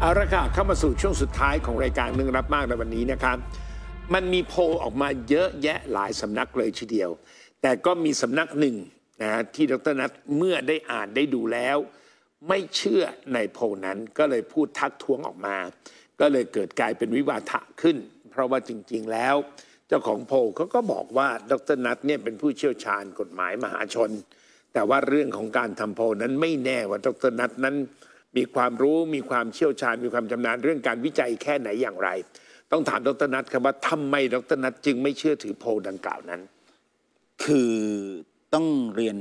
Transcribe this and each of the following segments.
เอาละค่ะเข้ามาสู่ช่วงสุดท้ายของรายการเนื่องรับมากในวันนี้นะครับ มันมีโพลออกมาเยอะแยะหลายสำนักเลยทีเดียว แต่ก็มีสำนักหนึ่งนะที่ดรนัทเมื่อได้อ่านได้ดูแล้ว ไม่เชื่อในโพลนั้นก็เลยพูดทักท้วงออกมา ก็เลยเกิดกลายเป็นวิวาทะขึ้น เพราะว่าจริงๆแล้ว เจ้าของโพลเขาก็บอกว่าดรนัทเนี่ยเป็นผู้เชี่ยวชาญกฎหมายมหาชน แต่ว่าเรื่องของการทำโพลนั้นไม่แน่ว่าดรนัทนั้นมีความรู้มีความเชี่ยวชาญมีความชำนาญเรื่องการวิจัยแค่ไหนอย่างไร ต้องถามดรนัทครับว่าทำไมดรนัทจึงไม่เชื่อถือโพลดังกล่าวนั้น คือต้องเรียน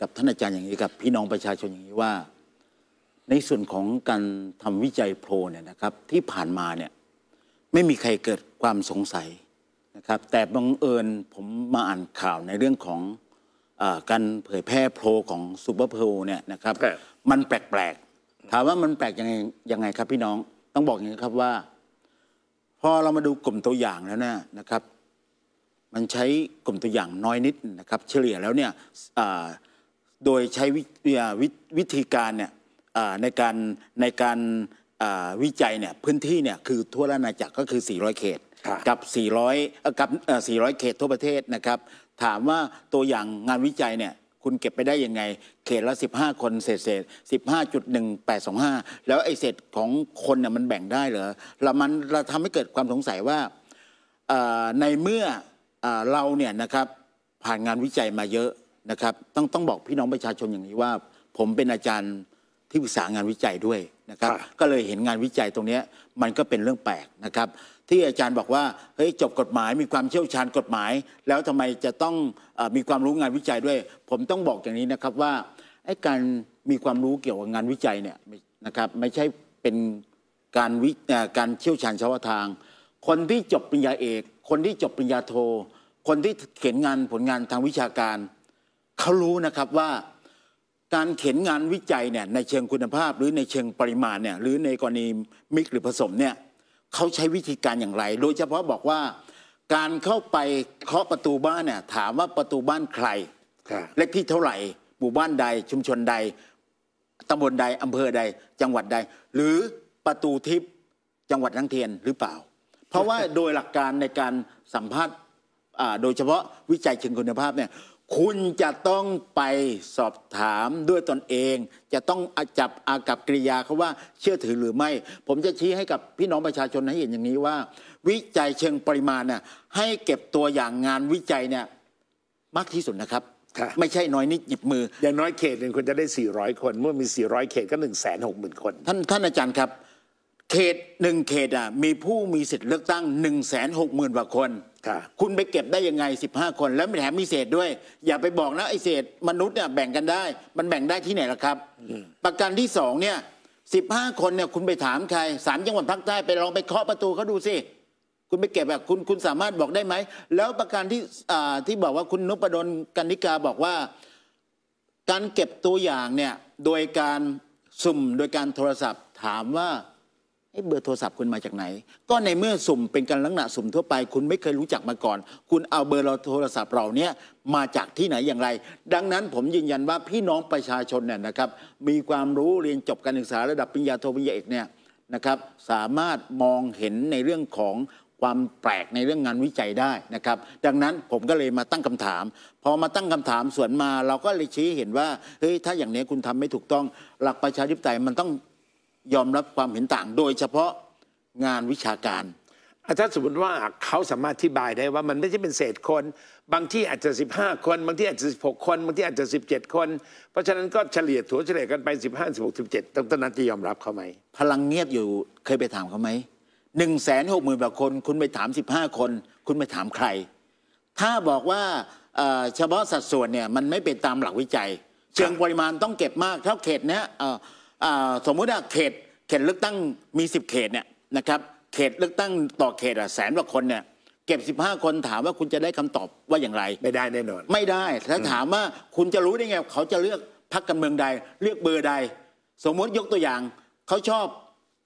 กับท่านอาจารย์อย่างนี้กับพี่น้องประชาชนอย่างนี้ว่าในส่วนของการทำวิจัยโพลเนี่ยนะครับที่ผ่านมาเนี่ยไม่มีใครเกิดความสงสัยนะครับแต่บังเอิญผมมาอ่านข่าวในเรื่องของอการเผยแพร่โพลของซูเปอร์โพลเนี่ยนะครับมันแปลกๆถามว่ามันแปลกยังไงยังไงครับพี่น้องต้องบอกอย่างนี้ครับว่าพอเรามาดูกลุ่มตัวอย่างแล้วนะนะครับ มันใช้กลุ่มตัวอย่างน้อยนิดนะครับ เฉลี่ยแล้วเนี่ยโดยใช้วิธีการเนี่ยในการในการวิจัยเนี่ยพื้นที่เนี่ยคือ ทั่วราชอาณาจักรก็คือ 400 เขตกับ 400 กับ400 เขตทั่วประเทศนะครับถามว่าตัวอย่างงานวิจัยเนี่ยคุณเก็บไปได้ยังไงเขตละ15 คนเศษเศษ15.1825แล้วไอ้เศษของคนน่ยมันแบ่งได้เหรอเรามันเราทำให้เกิดความสงสัยว่าในเมื่อเราเนี่ยนะครับผ่านงานวิจัยมาเยอะนะครับ ต้องต้องบอกพี่น้องประชาชนอย่างนี้ว่า ผมเป็นอาจารย์ที่ปรึกษางานวิจัยด้วยนะครับก็เลยเห็นงานวิจัยตรงนี้มันก็เป็นเรื่องแปลกนะครับที่อาจารย์บอกว่าเฮ้ยจบกฎหมาย มีความเชี่ยวชาญกฎหมาย แล้วทำไมจะต้องอมีความรู้งานวิจัยด้วย ผมต้องบอกอย่างนี้นะครับว่าการมีความรู้เกี่ยวกับงานวิจัยเนี่ยนะครับ ไม่ใช่เป็นการวิการเชี่ยวชาญเฉพาะทาง คนที่จบปริญญาเอก คนที่จบปริญญาโท คนที่เขียนงานผลงานทางวิชาการเขารู้นะครับว่าการเขียนงานวิจัยเนี่ยในเชิงคุณภาพ หรือในเชิงปริมาณเนี่ยหรือในกรณีมิกหรือผสมเนี่ยเขาใช้วิธีการอย่างไร โดยเฉพาะบอกว่าการเข้าไปเคาะประตูบ้านเนี่ยถามว่าประตูบ้านใครเลขที่เท่าไหร่หมู่บ้านใดชุมชนใดตำบลใดอำเภอใด จังหวัดใด หรือประตูทิพย์จังหวัดนังเทียนหรือเปล่า เพราะว่าโดยหลักการในการสัมภาษณ์โดยเฉพาะวิจัยเชิงคุณภาพเนี่ยคุณจะต้องไปสอบถามด้วยตนเอง จะต้องจับอากับกริยาเขาว่าเชื่อถือหรือไม่ ผมจะชี้ให้กับพี่น้องประชาชนให้เห็นอย่างนี้ว่า วิจัยเชิงปริมาณเนี่ยให้เก็บตัวอย่างงานวิจัยเนี่ยมากที่สุดนะครับไม่ใช่น้อยนิดหยิบมืออย่างน้อยเขตหนึ่งคุณจะได้400คน เมื่อมี 400 เขตก็ 1 6 0 0 0 0 คน ท่านท่านอาจารย์ครับเขตหนึ่งเขตอ่ะมีผู้มีสิทธิ์เลือกตั้ง 1 6 0 0 0 0กว่าคนคุณไปเก็บได้ยังไง15คนแล้วแถมมีเศษด้วย อย่าไปบอกนะไอ้เศษมนุษย์เนี่ยแบ่งกันได้ มันแบ่งได้ที่ไหนล่ะครับประกันที่สองเนี่ย15คนเนี่ยคุณไปถามใครสามจังหวัดภาคใต้ไปลองไปเคาะประตูเขาดูสิคุณไปเก็บแบบคุณคุณสามารถบอกได้ไหมแล้วประการที่ที่บอกว่าคุณนุปดลกันนิกาบอกว่า การเก็บตัวอย่างเนี่ยโดยการสุ่มโดยการโทรศัพท์ ถามว่าเบอร์โทรศัพท์คุณมาจากไหน ก็ในเมื่อสุ่มเป็นการลักษณะสุ่มทั่วไป คุณไม่เคยรู้จักมาก่อน คุณเอาเบอร์เราโทรศัพท์เราเนี้ยมาจากที่ไหนอย่างไร ดังนั้นผมยืนยันว่าพี่น้องประชาชนเนี่ยนะครับ มีความรู้เรียนจบการศึกษาระดับปริญญาโทปริญญาเอกเนี่ยนะครับสามารถมองเห็นในเรื่องของความแปลกในเรื่องงานวิจัยได้นะครับ ดังนั้นผมก็เลยมาตั้งคำถาม พอมาตั้งคำถามสวนมา เราก็เลยชี้เห็นว่าเฮ้ยถ้าอย่างนี้คุณทำไม่ถูกต้องหลักประชาธิปไตยมันต้องยอมรับความเห็นต่างโดยเฉพาะงานวิชาการ อาจารย์สมมติว่าเขาสามารถอธิบายได้ว่ามันไม่ใช่เป็นเศษคน บางที่อาจจะ15คนบางที่อาจจะ 16 คนบางที่อาจจะ17 คน เพราะฉะนั้นก็เฉลี่ยถั่วเฉลี่ยกันไป15 16 17ตั้งแต่นั้นจะยอมรับเขาไหมพลังเงียบอยู่เคยไปถามเขาไหม1นึ่งแสนหกหมื่นกว่าคน คุณไปถาม15คน คุณไปถามใคร ถ้าบอกว่าเฉพาะสัดส่วนเนี่ยมันไม่เป็นตามหลักวิจัย เชิงปริมาณต้องเก็บมากเท่าเขตเนี้ยสมมุติว่าเขตเขตเลือกตั้งมี10เขตเนี่ยนะครับ เขตเลือกตั้งต่อเขตอ่ะแสนกว่าคนเนี่ยเก็บ 15 คนถามว่าคุณจะได้คำตอบว่าอย่างไร ไม่ได้แน่นอนไม่ได้ถ้าถามว่าคุณจะรู้ได้ไงเขาจะเลือกพรรคการเมืองใด เลือกเบอร์ใด สมมติยกตัวอย่าง เขาชอบ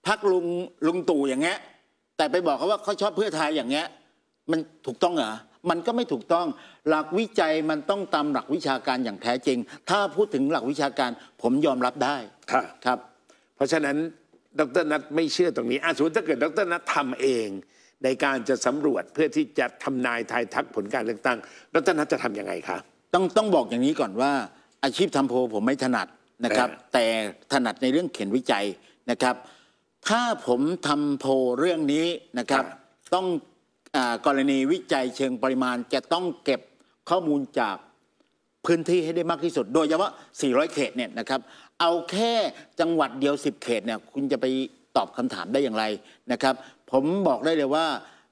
พรรคลุงลุงตู่อย่างเงี้ยแต่ไปบอกเขาว่าเขาชอบเพื่อไทยอย่างเงี้ยมันถูกต้องเหรอมันก็ไม่ถูกต้องหลักวิจัยมันต้องตามหลักวิชาการอย่างแท้จริง ถ้าพูดถึงหลักวิชาการผมยอมรับได้ค่ะครับ เพราะฉะนั้นดรนัทไม่เชื่อตรงนี้อาสมมติถ้าเกิดดรนัททำเอง ในการจะสำรวจเพื่อที่จะทำนายทายทักผลการเลือกตั้งดรนัทจะทำยังไงคะต้องต้องบอกอย่างนี้ก่อนว่า อาชีพทำโพผมไม่ถนัดนะครับ แต่ถนัดในเรื่องเขียนวิจัยนะครับ ถ้าผมทำโพเรื่องนี้นะครับต้องกรณีวิจัยเชิงปริมาณจะต้องเก็บข้อมูลจากพื้นที่ให้ได้มากที่สุดโดยเฉพาะ 400 เขตเนี่ยนะครับ เอาแค่จังหวัดเดียว 10 เขตเนี่ยคุณจะไปตอบคำถามได้อย่างไรนะครับ ผมบอกได้เลยว่า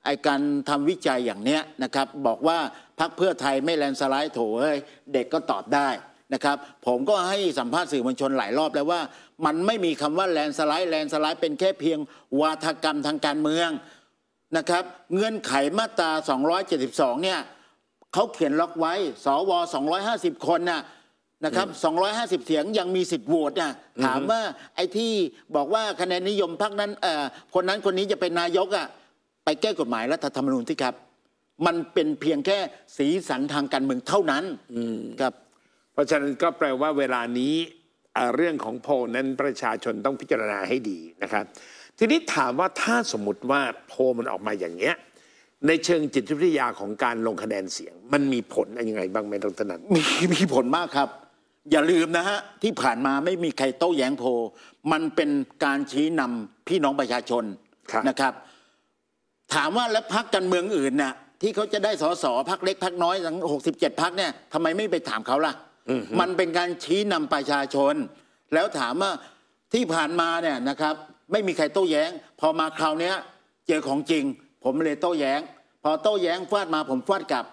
ไอการทำวิจัยอย่างเนี้ยนะครับบอกว่าพักเพื่อไทยไม่แลนสไลด์โถเฮ้ยเด็กก็ตอบได้นะครับผมก็ให้สัมภาษณ์สื่อมวลชนหลายรอบแล้วว่า มันไม่มีคำว่าแลนสไลด์แลนสไลด์เป็นแค่เพียงวาทกรรมทางการเมืองนะครับเงื่อนไขมาตรา 272 เนี่ยเขาเขียนล็อกไว้สว 250 คนน่ะนะครับ 250 เสียงยังมีสิทธิ์โหวตนะถามว่าไอ้ที่บอกว่าคะแนนนิยมพรรคนั้นเอ่อคนนั้นคนนี้จะเป็นนายกอ่ะไปแก้กฎหมายรัฐธรรมนูญที่ครับ มันเป็นเพียงแค่สีสันทางการเมืองเท่านั้นครับ เพราะฉะนั้นก็แปลว่าเวลานี้ เรื่องของโพลนั้นประชาชนต้องพิจารณาให้ดีนะครับทีนี้ถามว่าถ้าสมมติว่าโพมันออกมาอย่างเงี้ย ในเชิงจิตวิทยาของการลงคะแนนเสียง มันมีผลยังไงบ้างไหมดรนันมีมีผลมากครับ อย่าลืมนะฮะที่ผ่านมาไม่มีใครโต้แย้งโพ มันเป็นการชี้นำพี่น้องประชาชนนะครับ ถามว่าแล้วพักการเมืองอื่นน่ะ ที่เขาจะได้สสพักเล็กพักน้อยทั้งหกสิบเจ็ดพักเนี่ยทำไมไม่ไปถามเขาล่ะมันเป็นการชี้นำประชาชน แล้วถามว่าที่ผ่านมาเนี่ยนะครับไม่มีใครโต้แย้ง พอมาคราวนี้เจอของจริง ผมเลยโต้แย้ง พอโต้แย้งฟาดมาผมฟาดกลับ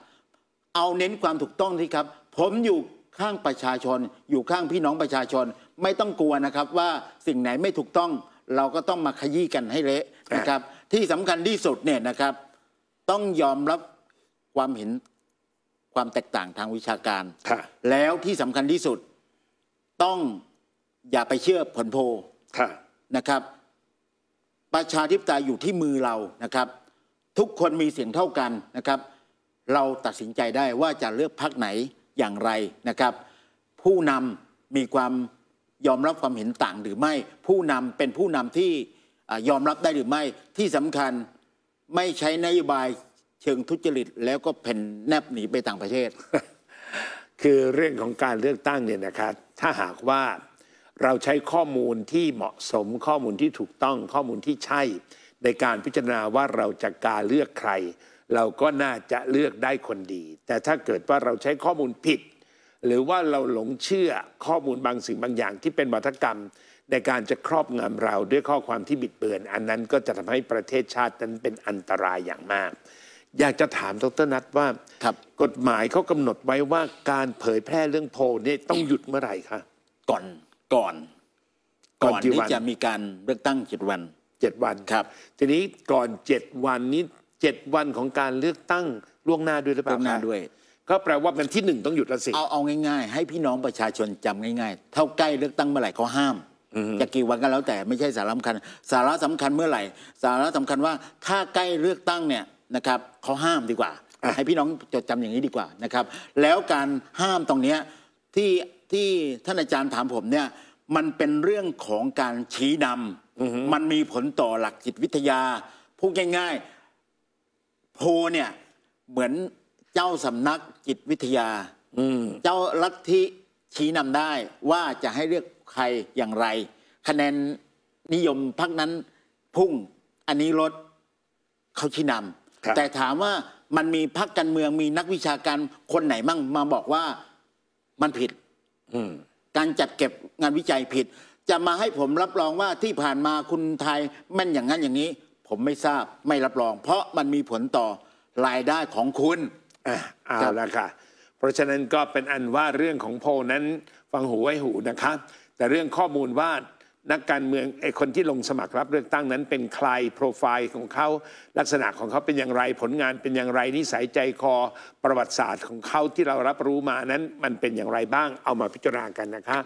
เอาเน้นความถูกต้องที่ครับ ผมอยู่ข้างประชาชน อยู่ข้างพี่น้องประชาชน ไม่ต้องกลัวนะครับ ว่าสิ่งไหนไม่ถูกต้อง เราก็ต้องมาขยี้กันให้เละนะครับ ที่สำคัญที่สุดเนี่ยนะครับ ต้องยอมรับความเห็นความแตกต่างทางวิชาการแล้วที่สำคัญที่สุดต้องอย่าไปเชื่อผลโพนะครับประชาธิปไตยอยู่ที่มือเรานะครับ ทุกคนมีเสียงเท่ากันนะครับ เราตัดสินใจได้ว่าจะเลือกพักไหนอย่างไรนะครับ ผู้นำมีความยอมรับความเห็นต่าง หรือไม่ผู้นำเป็นผู้นำที่ยอมรับได้หรือไม่ที่สำคัญไม่ใช้นโยบายเชิงทุจริต แล้วก็แผ่นแนบหนีไปต่างประเทศคือเรื่องของการเลือกตั้งเนี่ยนะครับ ถ้าหากว่าเราใช้ข้อมูลที่เหมาะสมข้อมูลที่ถูกต้องข้อมูลที่ใช่ ในการพิจารณาว่าเราจะการเลือกใคร เราก็น่าจะเลือกได้คนดี แต่ถ้าเกิดว่าเราใช้ข้อมูลผิด หรือว่าเราหลงเชื่อข้อมูลบางสิ่งบางอย่าง ที่เป็นวัฒกรรมในการจะครอบงำเราด้วยข้อความที่บิดเบือนอันนั้นก็จะทำให้ประเทศชาตินั้นเป็นอันตรายอย่างมาก อยากจะถามดรนัทว่ากฎหมายเขากำหนดไว้ว่าการเผยแพร่เรื่องโพลนี่ต้องหยุดเมื่อไหร่คะ ก่อนก่อน ก่อนที่จะมีการเลือกตั้งเจ็ดวันเจ็ดวันครับ ทีนี้ก่อนเจ็ดวันนี้เจ็ดวันของการเลือกตั้งล่วงหน้าด้วยหรือเปล่าล่วงหน้าด้วยก็แปลว่าวันที่หนึ่งต้องหยุดละสิเอาเอาง่ายๆให้พี่น้องประชาชนจำง่ายๆเท่าใกล้เลือกตั้งเมื่อไหร่เขาห้ามจะกี่วันก็แล้วแต่ไม่ใช่สาระสำคัญ สาระสำคัญเมื่อไหร่สาระสำคัญว่า ถ้าใกล้เลือกตั้งเนี่ยนะครับเขาห้ามดีกว่า ให้พี่น้องจดจำอย่างนี้ดีกว่านะครับ แล้วการห้ามตรงเนี้ที่ที่ท่านอาจารย์ถามผมเนี่ยมันเป็นเรื่องของการชี้นำมันมีผลต่อหลักจิตวิทยาพูดง่ายๆโพเนี่ยเหมือนเจ้าสำนักจิตวิทยาเจ้าลัทธิชี้นำได้ว่าจะให้เลือกใครอย่างไร คะแนนนิยมพักนั้น พุ่งอันนี้ลดเขาชี้นำแต่ถามว่ามันมีพักการเมืองมีนักวิชาการคนไหนมั่ง มาบอกว่ามันผิดการจัดเก็บงานวิจัยผิด จะมาให้ผมรับรองว่าที่ผ่านมาคุณไทย แม่นอย่างนั้นอย่างนี้ ผมไม่ทราบไม่รับรอง เพราะมันมีผลต่อ รายได้ของคุณเอาละค่ะ เพราะฉะนั้นก็เป็นอันว่าเรื่องของโพนั้นฟังหูไว้หูนะคะ แต่เรื่องข้อมูลว่านักการเมืองไอ้คนที่ลงสมัครรับเลือกตั้งนั้น เป็นใครโปรไฟล์ของเขาลักษณะของเขาเป็นอย่างไรผลงานเป็นอย่างไรนิสัยใจคอประวัติศาสตร์ของเขาที่เรารับรู้มานั้นมันเป็นอย่างไรบ้างเอามาพิจารณากันนะคะ